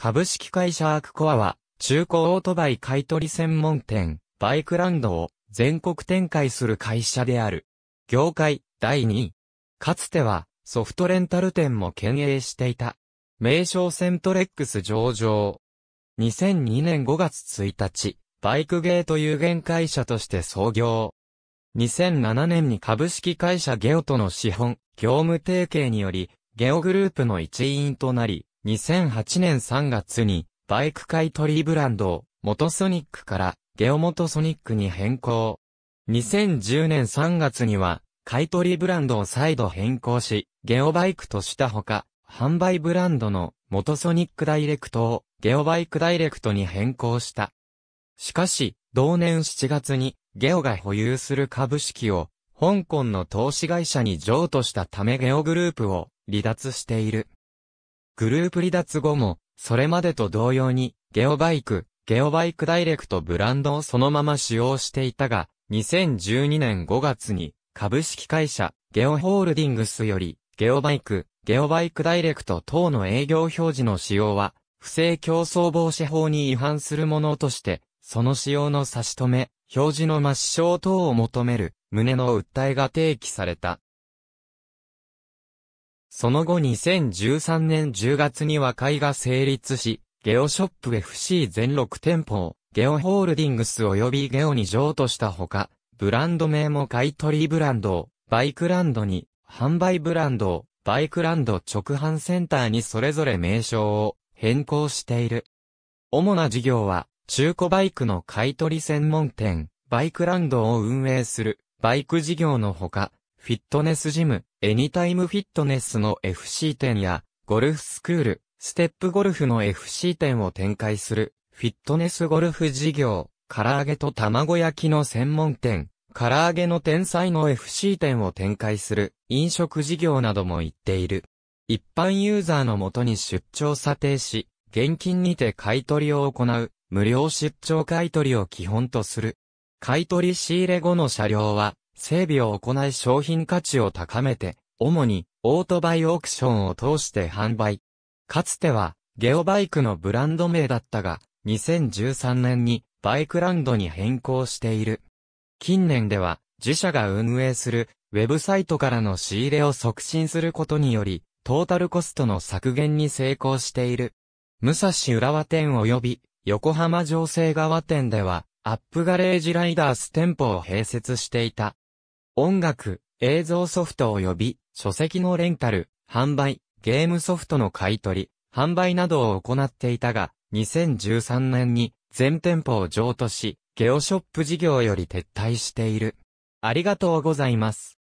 株式会社アークコアは、中古オートバイ買取専門店、バイクランドを全国展開する会社である。業界第2位。かつてはソフトレンタル店も経営していた。名称セントレックス上場。2002年5月1日、バイクゲート有限会社として創業。2007年に株式会社ゲオとの資本、業務提携により、ゲオグループの一員となり、2008年3月にバイク買取ブランドをモトソニックからゲオモトソニックに変更。2010年3月には買取ブランドを再度変更し、ゲオバイクとしたほか、販売ブランドのモトソニックダイレクトをゲオバイクダイレクトに変更した。しかし、同年7月にゲオが保有する株式を香港の投資会社に譲渡したためゲオグループを離脱している。グループ離脱後も、それまでと同様に、ゲオバイク、ゲオバイクダイレクトブランドをそのまま使用していたが、2012年5月に、株式会社、ゲオホールディングスより、ゲオバイク、ゲオバイクダイレクト等の営業表示の使用は、不正競争防止法に違反するものとして、その使用の差し止め、表示の抹消等を求める、旨の訴えが提起された。その後2013年10月に和解が成立し、ゲオショップ FC 全6店舗を、ゲオホールディングス及びゲオに譲渡したほか、ブランド名も買取ブランドを、バイクランドに、販売ブランドを、バイクランド直販センターにそれぞれ名称を変更している。主な事業は、中古バイクの買取専門店、バイクランドを運営する、バイク事業のほか、フィットネスジム、エニタイムフィットネスの FC 店や、ゴルフスクール、ステップゴルフの FC 店を展開する、フィットネスゴルフ事業、唐揚げと卵焼きの専門店、唐揚げの天才の FC 店を展開する、飲食事業なども行っている。一般ユーザーのもとに出張査定し、現金にて買取を行う、無料出張買取を基本とする。買取仕入れ後の車両は、整備を行い商品価値を高めて、主にオートバイオークションを通して販売。かつてはゲオバイクのブランド名だったが、2013年にバイクランドに変更している。近年では自社が運営するウェブサイトからの仕入れを促進することにより、トータルコストの削減に成功している。武蔵浦和店及び横浜城西側店では、アップガレージライダース店舗を併設していた。音楽、映像ソフト及び書籍のレンタル、販売、ゲームソフトの買い取、り、販売などを行っていたが、2013年に全店舗を譲渡し、ゲオショップ事業より撤退している。ありがとうございます。